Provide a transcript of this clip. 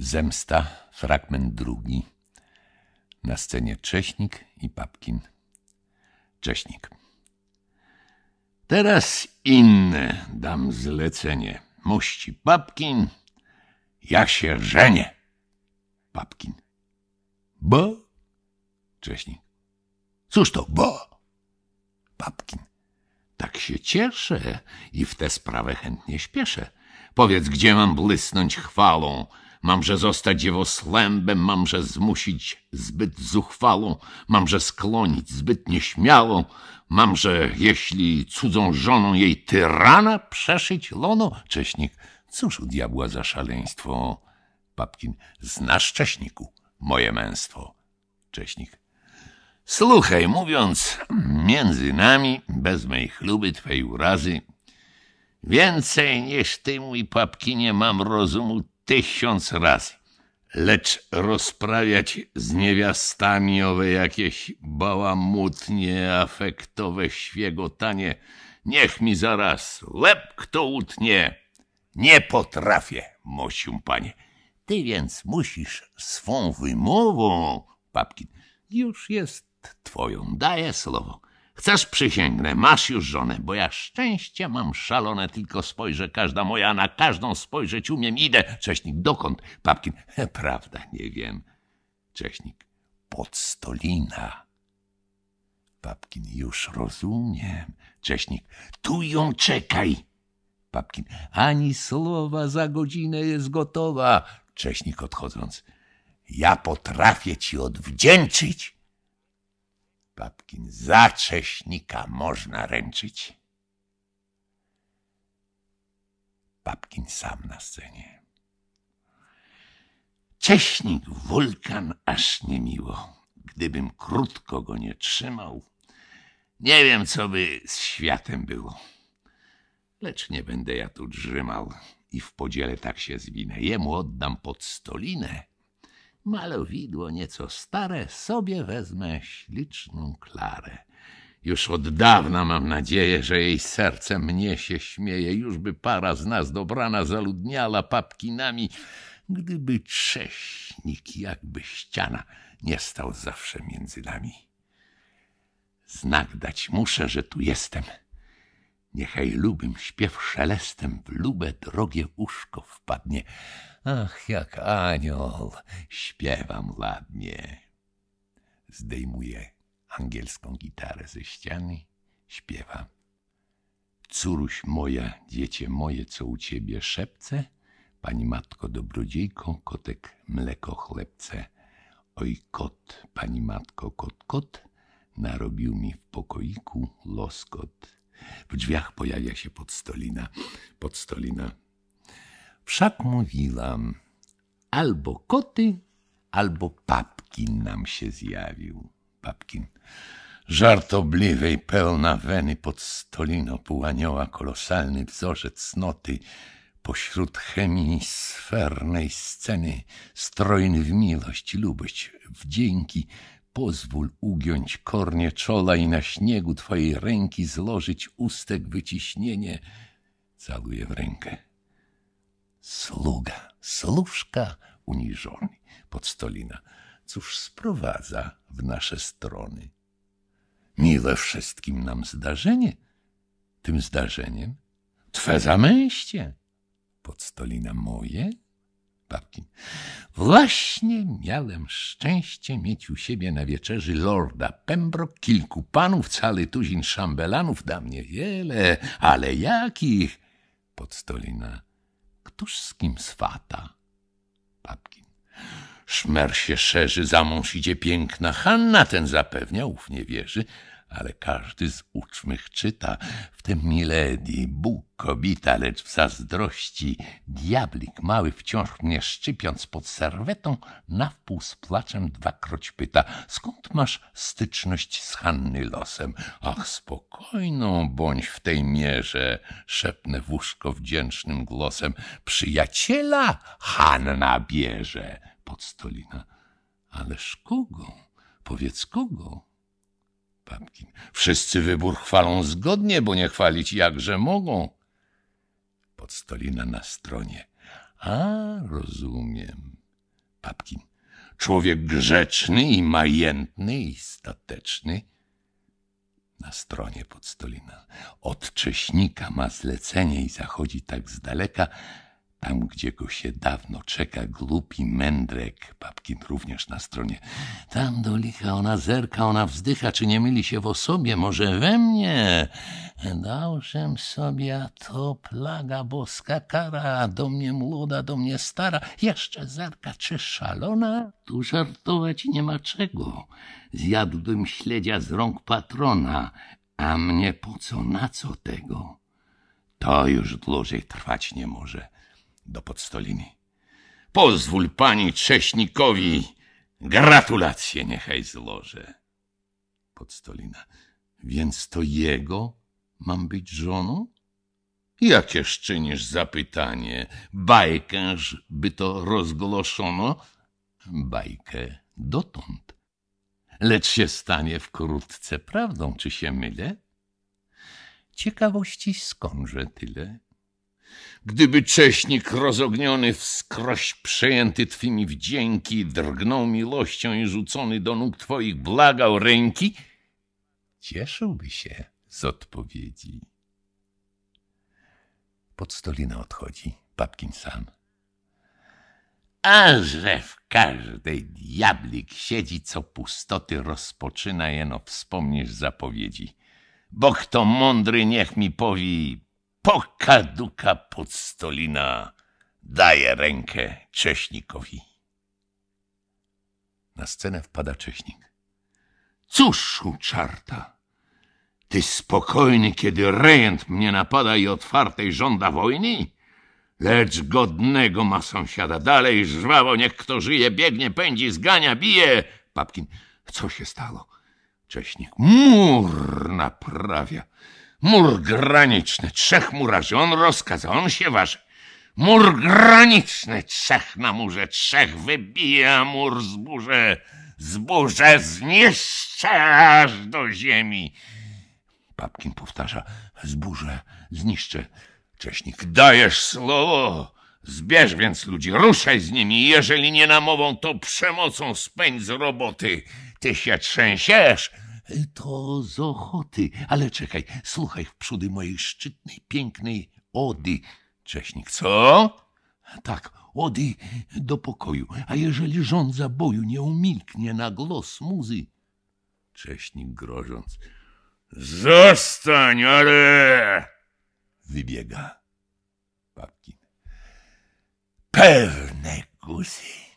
Zemsta, fragment drugi. Na scenie Cześnik i Papkin. Cześnik. Teraz inne dam zlecenie. Muści Papkin, ja się żenię. Papkin. Bo? Cześnik. Cóż to bo? Papkin. Tak się cieszę i w tę sprawę chętnie śpieszę. Powiedz, gdzie mam błysnąć chwalą, Mamże zostać jego slębem, mamże zmusić zbyt zuchwalą, mamże skłonić zbyt nieśmiałą, mamże, jeśli cudzą żoną jej tyrana przeszyć lono. Cześnik, cóż u diabła za szaleństwo? Papkin, znasz Cześniku, moje męstwo. Cześnik, słuchaj, mówiąc między nami, bez mej chluby, twej urazy, więcej niż ty, mój papkinie, mam rozumu tysiąc razy. Lecz rozprawiać z niewiastami owe jakieś bałamutnie, afektowe świegotanie, niech mi zaraz łeb kto utnie. Nie potrafię, mosium panie. Ty więc musisz swą wymową, papkin, już jest twoją, daję słowo. Chcesz przysięgnę, masz już żonę, bo ja szczęście mam szalone, tylko spojrzę, każda moja, na każdą spojrzeć umiem, idę. Cześnik, dokąd? Papkin, prawda, nie wiem. Cześnik, pod stolina. Papkin, już rozumiem. Cześnik, tu ją czekaj. Papkin, ani słowa, za godzinę jest gotowa. Cześnik odchodząc, ja potrafię ci odwdzięczyć. Papkin, zacześnika można ręczyć. Papkin sam na scenie. Cześnik wulkan aż niemiło. Gdybym krótko go nie trzymał, nie wiem, co by z światem było. Lecz nie będę ja tu drzymał i w podziele tak się zwinę. Jemu oddam pod stolinę, Malowidło nieco stare, sobie wezmę śliczną Klarę. Już od dawna mam nadzieję, że jej serce mnie się śmieje. Już by para z nas dobrana zaludniała papkinami, gdyby trześnik jakby ściana nie stał zawsze między nami. Znak dać muszę, że tu jestem. Niechaj lubym śpiew szelestem w lube drogie uszko wpadnie. Ach, jak anioł, śpiewam ładnie. Zdejmuje angielską gitarę ze ściany, śpiewa. Córuś moja, dziecię moje, co u ciebie szepce? Pani matko dobrodziejko, kotek mleko chlebce. Oj kot, pani matko kot kot, narobił mi w pokoiku loskot. W drzwiach pojawia się podstolina. Podstolina. Wszak mówiłam, albo koty, albo papkin nam się zjawił. Papkin. Żartobliwej, pełna weny pod stolino półanioła kolosalny wzorzec cnoty, pośród chemii sfernej sceny, strojny w miłość, lubość, wdzięki, pozwól ugiąć kornie czola i na śniegu twojej ręki złożyć ustek wyciśnienie. Caluję w rękę. Sługa, służka uniżony, podstolina, cóż sprowadza w nasze strony. Mile wszystkim nam zdarzenie, tym zdarzeniem Twe zamęście, podstolina moje Babkin. Właśnie miałem szczęście mieć u siebie na wieczerzy lorda Pembroke, kilku panów, cały tuzin szambelanów, da mnie wiele, ale jakich? Podstolina. Któż z kim swata? Babkin. Szmer się szerzy, za mąż idzie piękna Hanna, ten zapewnia, ów nie wierzy, ale każdy z uczmych czyta, w tym Milady, Bóg kobita, lecz w zazdrości, diablik mały wciąż mnie szczypiąc pod serwetą, nawpół z płaczem dwakroć pyta, skąd masz styczność z Hanny losem? Ach, spokojną bądź w tej mierze, szepnę w łóżko wdzięcznym głosem, przyjaciela Hanna bierze. Podstolina, ależ kogo? Powiedz kogo? Babkin. Wszyscy wybór chwalą zgodnie, bo nie chwalić jakże mogą. Podstolina na stronie. A, rozumiem. Papkin, Człowiek grzeczny i majętny i stateczny. Na stronie podstolina. Od cześnika ma zlecenie i zachodzi tak z daleka, tam gdzie go się dawno czeka, głupi mędrek, Papkin również na stronie. Tam do licha ona zerka, ona wzdycha, czy nie myli się w osobie, może we mnie? Dałżem sobie, a to plaga boska kara, do mnie młoda, do mnie stara, jeszcze zerka, czy szalona? Tu żartować nie ma czego. Zjadłbym śledzia z rąk patrona, a mnie po co, na co tego? To już dłużej trwać nie może do podstoliny. Pozwól pani Cześnikowi gratulacje niechaj złożę. Podstolina. Więc to jego mam być żoną? Jakież czynisz zapytanie? Bajkęż by to rozgłoszono? Bajkę dotąd. Lecz się stanie wkrótce prawdą, czy się mylę? Ciekawości skądże tyle? Gdyby cześnik rozogniony wskroś przejęty Twymi wdzięki, drgnął miłością i rzucony do nóg Twoich blagał ręki, cieszyłby się z odpowiedzi. Pod stolina odchodzi Papkin sam. A że w każdej diablik siedzi, co pustoty rozpoczyna, jeno wspomnisz zapowiedzi. Bo kto mądry, niech mi powie, pokaduka podstolina daje rękę Cześnikowi. Na scenę wpada Cześnik. Cóż u czarta! Ty spokojny, kiedy rejent mnie napada i otwartej żąda wojny? Lecz godnego ma sąsiada. Dalej żwawo, niech kto żyje, biegnie, pędzi, zgania, bije. Papkin, co się stało? Cześnik, mur naprawia. Mur graniczny trzech murarzy, on rozkaza, on się waży. Mur graniczny trzech na murze, trzech wybija mur zburzę, zburzę zniszczę aż do ziemi. Papkin powtarza, zburzę, zniszczę. Cześnik, dajesz słowo. Zbierz więc ludzi, ruszaj z nimi, jeżeli nie na mową to przemocą spędź z roboty. Ty się trzęsiesz, to z ochoty, ale czekaj, słuchaj wprzódy mojej szczytnej, pięknej ody. Cześnik, co? Tak, ody do pokoju, a jeżeli rząd boju nie umilknie na głos muzy. Cześnik grożąc. Zostań, ale... Wybiega. Babkin. Pewne guzy.